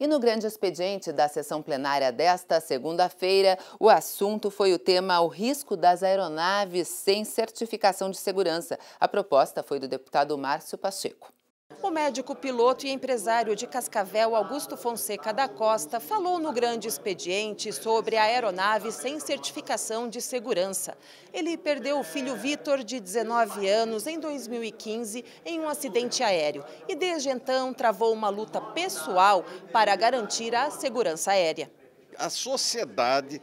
E no grande expediente da sessão plenária desta segunda-feira, o assunto foi o tema O risco das aeronaves sem certificação de segurança. A proposta foi do deputado Márcio Pacheco. O médico piloto e empresário de Cascavel, Augusto Fonseca da Costa, falou no grande expediente sobre a aeronave sem certificação de segurança. Ele perdeu o filho Vitor, de 19 anos, em 2015, em um acidente aéreo e desde então travou uma luta pessoal para garantir a segurança aérea. A sociedade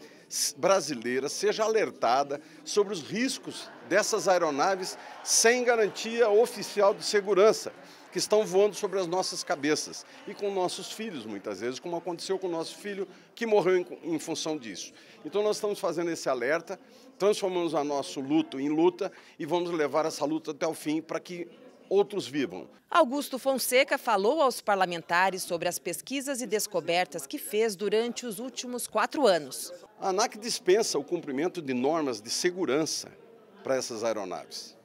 brasileira seja alertada sobre os riscos dessas aeronaves sem garantia oficial de segurança que estão voando sobre as nossas cabeças e com nossos filhos, muitas vezes, como aconteceu com o nosso filho que morreu em, em função disso. Então, nós estamos fazendo esse alerta, transformamos o nosso luto em luta e vamos levar essa luta até o fim para que outros vivam. Augusto Fonseca falou aos parlamentares sobre as pesquisas e descobertas que fez durante os últimos quatro anos. A ANAC dispensa o cumprimento de normas de segurança para essas aeronaves.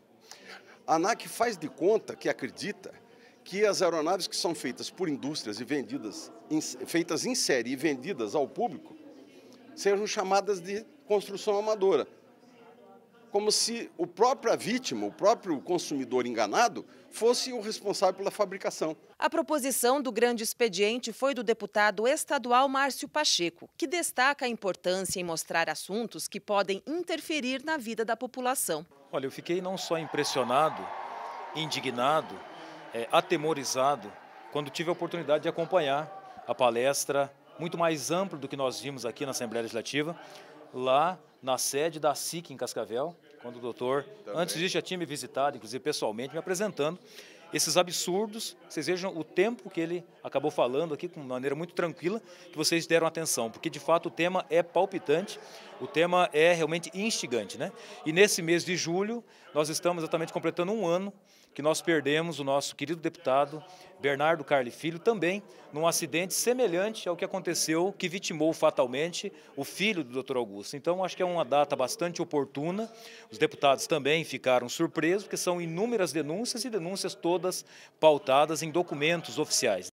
A ANAC faz de conta que acredita que as aeronaves que são feitas por indústrias e vendidas, feitas em série e vendidas ao público, sejam chamadas de construção amadora. Como se o próprio vítima, o próprio consumidor enganado, fosse o responsável pela fabricação. A proposição do grande expediente foi do deputado estadual Márcio Pacheco, que destaca a importância em mostrar assuntos que podem interferir na vida da população. Olha, eu fiquei não só impressionado, indignado é, atemorizado quando tive a oportunidade de acompanhar a palestra muito mais ampla do que nós vimos aqui na Assembleia Legislativa, lá na sede da SIC em Cascavel, quando o doutor, Também. antes disso já tinha me visitado, inclusive pessoalmente, me apresentando, esses absurdos, vocês vejam o tempo que ele acabou falando aqui, de uma maneira muito tranquila, que vocês deram atenção, porque de fato o tema é palpitante, o tema é realmente instigante. Né? E nesse mês de julho, nós estamos exatamente completando um ano que nós perdemos o nosso querido deputado Bernardo Carli Filho, também num acidente semelhante ao que aconteceu, que vitimou fatalmente o filho do Dr. Augusto. Então, acho que é uma data bastante oportuna. Os deputados também ficaram surpresos, porque são inúmeras denúncias e denúncias todas todas pautadas em documentos oficiais.